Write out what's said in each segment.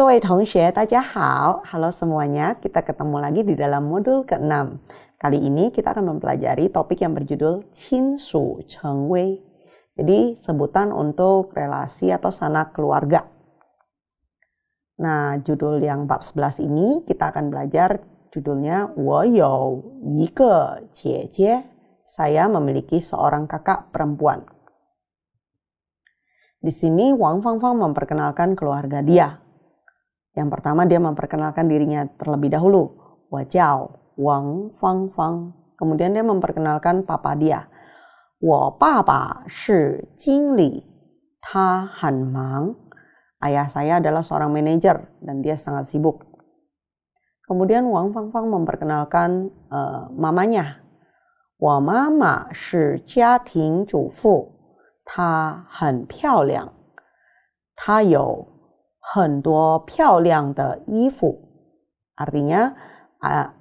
各位同学，大家好. Halo semuanya, kita ketemu lagi di dalam modul ke-6. Kali ini kita akan mempelajari topik yang berjudul Cheng Wei. Jadi sebutan untuk relasi atau sanak keluarga. Nah, judul yang bab 11 ini kita akan belajar judulnya Wo you Ke jie jie. Saya memiliki seorang kakak perempuan. Di sini Wang Fangfang memperkenalkan keluarga dia, yang pertama dia memperkenalkan dirinya terlebih dahulu, Wajiao, Wang Fang Fang. Kemudian dia memperkenalkan papa dia. Wo papa shi jingli, ta han mang. Ayah saya adalah seorang manajer dan dia sangat sibuk. Kemudian Wang Fang Fang memperkenalkan uh, mamanya. Wa mama shi jia ting zhu fu, ta han piao liang. Ta you 很多漂亮的衣服。Artinya,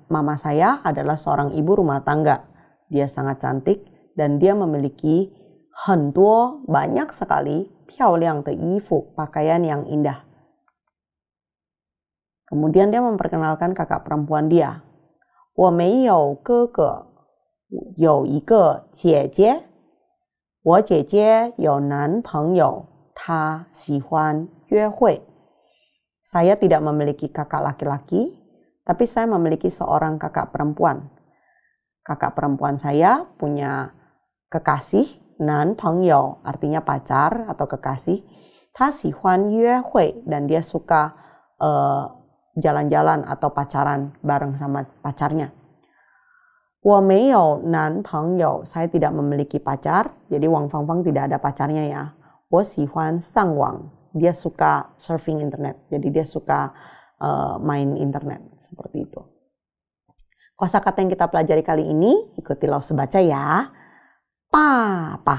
mama saya adalah seorang ibu rumah tangga. Dia sangat cantik dan dia memiliki hentuo banyak sekali piao liang de pakaian yang indah. Kemudian dia memperkenalkan kakak perempuan dia. 我没有哥哥，有一个姐姐。我姐姐有男朋友，她喜欢约会。saya tidak memiliki kakak laki-laki, tapi saya memiliki seorang kakak perempuan. Kakak perempuan saya punya kekasih, nan pengyou, artinya pacar atau kekasih. Ta sihuan yue hui, dan dia suka eh, jalan-jalan uh, atau pacaran bareng sama pacarnya. Nan 我没有男朋友, saya tidak memiliki pacar, jadi Wang Fangfang Fang tidak ada pacarnya ya. wang, dia suka surfing internet. Jadi dia suka uh, main internet seperti itu. Kosa kata yang kita pelajari kali ini ikuti lo sebaca ya. Papa,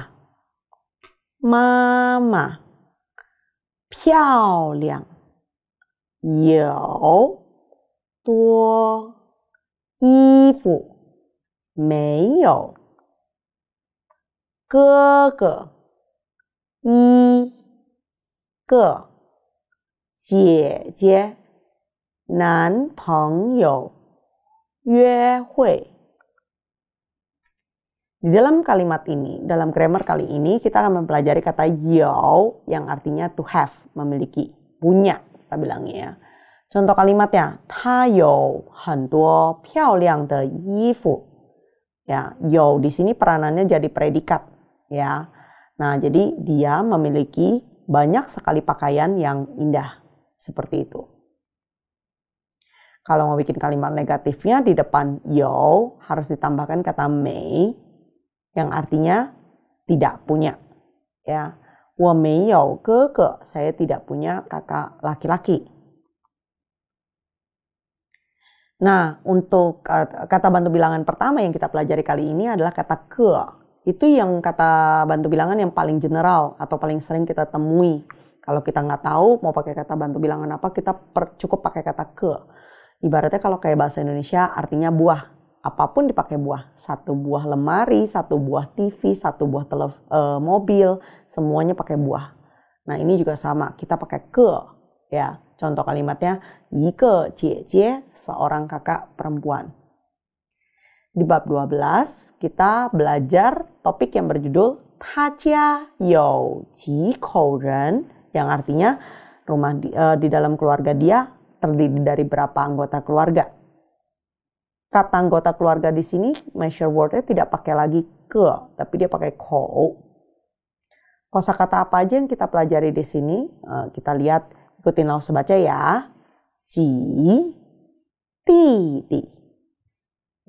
mama, piao liang, yao, tuo, yifu, mei yao, 哥哥，一个姐姐、男朋友、约会。Di dalam kalimat ini, dalam grammar kali ini kita akan mempelajari kata yo yang artinya to have, memiliki, punya, kita bilangnya ya. Contoh kalimatnya, ta ya, yo hen piao liang de yifu. Ya, you di sini peranannya jadi predikat, ya. Nah, jadi dia memiliki banyak sekali pakaian yang indah seperti itu. Kalau mau bikin kalimat negatifnya di depan yo harus ditambahkan kata mei yang artinya tidak punya ya. Wo mei yo ke ke saya tidak punya kakak laki-laki. Nah, untuk eh, kata bantu bilangan pertama yang kita pelajari kali ini adalah kata ke itu yang kata bantu bilangan yang paling general atau paling sering kita temui. Kalau kita nggak tahu mau pakai kata bantu bilangan apa, kita per, cukup pakai kata ke. Ibaratnya kalau kayak bahasa Indonesia artinya buah. Apapun dipakai buah. Satu buah lemari, satu buah TV, satu buah tele, e, eh, mobil, semuanya pakai buah. Nah ini juga sama, kita pakai ke. Ya, contoh kalimatnya, Yike Cie Cie, seorang kakak perempuan. Di bab 12, kita belajar topik yang berjudul Tajia Yau Ji kouren yang artinya rumah di, uh, di dalam keluarga dia terdiri dari berapa anggota keluarga. Kata anggota keluarga di sini, measure wordnya tidak pakai lagi ke, tapi dia pakai ko. kata apa aja yang kita pelajari di sini? Uh, kita lihat, ikutin langsung baca ya. Ji, ti, ti.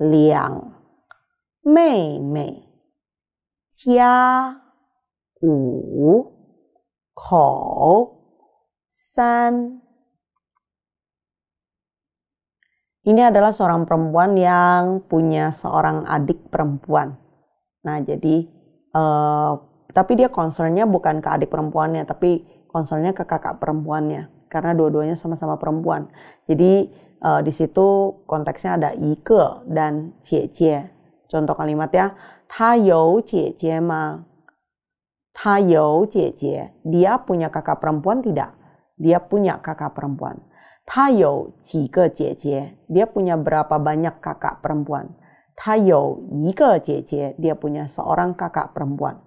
两妹妹加五口三。Ini adalah seorang perempuan yang punya seorang adik perempuan. Nah, jadi uh, tapi dia concernnya bukan ke adik perempuannya, tapi concernnya ke kakak perempuannya karena dua-duanya sama-sama perempuan. Jadi uh, di situ konteksnya ada ike dan cie cie Contoh kalimatnya, ta you cie cie ma? Ta you cie cie Dia punya kakak perempuan tidak? Dia punya kakak perempuan. Ta you cie cie Dia punya berapa banyak kakak perempuan? Ta you ike cie Dia punya seorang kakak perempuan.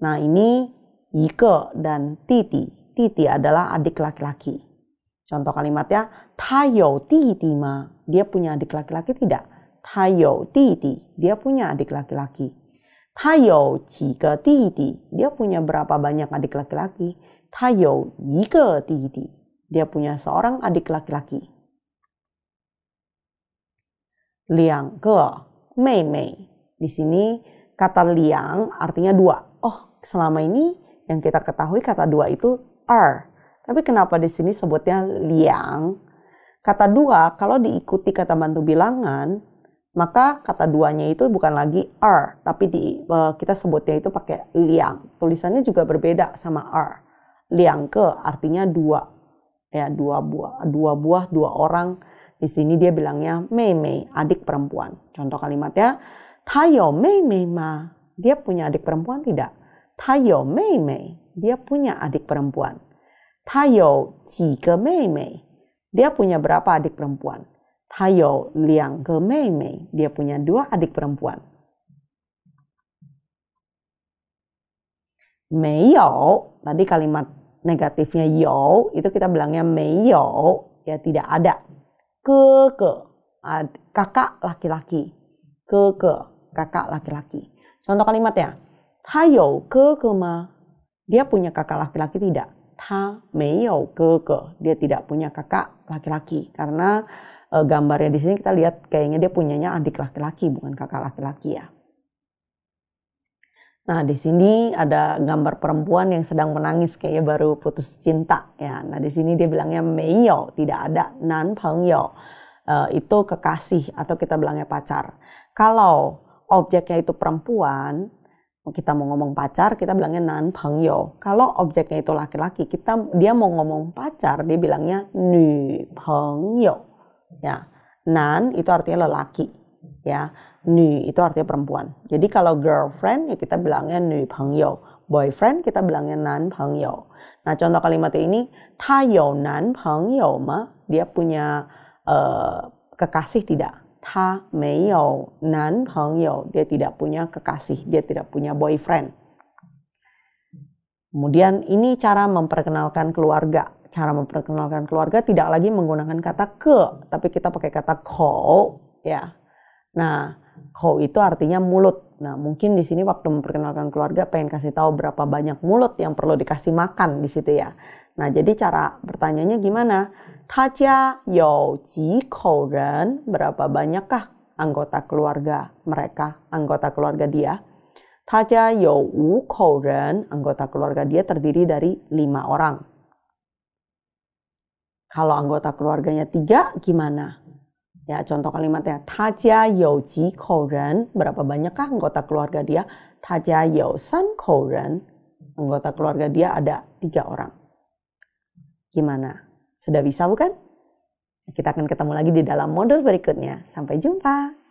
Nah ini ike dan titi. Titi adalah adik laki-laki. Contoh kalimatnya, Tayo titi ma. Dia punya adik laki-laki tidak? Tayo titi. Dia punya adik laki-laki. Tayo jika titi. Dia punya berapa banyak adik laki-laki? Tayo ti titi. Dia punya seorang adik laki-laki. Liang ke mei mei. Di sini kata liang artinya dua. Oh, selama ini yang kita ketahui kata dua itu are tapi kenapa di sini sebutnya liang? Kata dua, kalau diikuti kata bantu bilangan, maka kata duanya itu bukan lagi r, tapi di, e, kita sebutnya itu pakai liang. Tulisannya juga berbeda sama r. Liang ke artinya dua, ya dua buah, dua buah, dua orang. Di sini dia bilangnya Mei Mei, adik perempuan. Contoh kalimatnya, Tayo Mei Mei ma. Dia punya adik perempuan tidak? Tayo Mei Mei. Dia punya adik perempuan. 他有几个妹妹？Dia punya berapa adik perempuan? 他有两个妹妹，dia punya dua adik perempuan。没有，tadi kalimat negatifnya yo itu kita bilangnya 没有 ya tidak ada. Keke kakak laki-laki. Keke kakak laki-laki. Contoh kalimatnya, 他有哥哥吗? Dia punya kakak laki-laki tidak? 他没有哥哥，dia tidak punya kakak laki-laki karena e, gambarnya di sini kita lihat kayaknya dia punyanya adik laki-laki bukan kakak laki-laki ya. Nah di sini ada gambar perempuan yang sedang menangis kayaknya baru putus cinta ya. Nah di sini dia bilangnya meio tidak ada nan pengyo e, itu kekasih atau kita bilangnya pacar. Kalau objeknya itu perempuan kita mau ngomong pacar, kita bilangnya nan pangyo. Kalau objeknya itu laki-laki, kita dia mau ngomong pacar, dia bilangnya nu pangyo. Ya, nan itu artinya lelaki. Ya, nu itu artinya perempuan. Jadi kalau girlfriend ya kita bilangnya nu pangyo. Boyfriend kita bilangnya nan pangyo. Nah, contoh kalimat ini, ta yo nan pangyo ma? Dia punya uh, kekasih tidak? Dia tidak punya kekasih, dia tidak punya boyfriend. Kemudian ini cara memperkenalkan keluarga. Cara memperkenalkan keluarga tidak lagi menggunakan kata ke, tapi kita pakai kata ko, ya. Nah, Kau itu artinya mulut. Nah, mungkin di sini waktu memperkenalkan keluarga pengen kasih tahu berapa banyak mulut yang perlu dikasih makan di situ ya. Nah, jadi cara bertanyanya gimana? Taja you ji kou ren? Berapa banyakkah anggota keluarga mereka, anggota keluarga dia? Taja you wu kou ren? Anggota keluarga dia terdiri dari lima orang. Kalau anggota keluarganya tiga, gimana? Ya, contoh kalimatnya, Taja you Ji Kou Ren, berapa banyakkah anggota keluarga dia? Taja you San Kou Ren, anggota keluarga dia ada tiga orang. Gimana? Sudah bisa bukan? Kita akan ketemu lagi di dalam modul berikutnya. Sampai jumpa.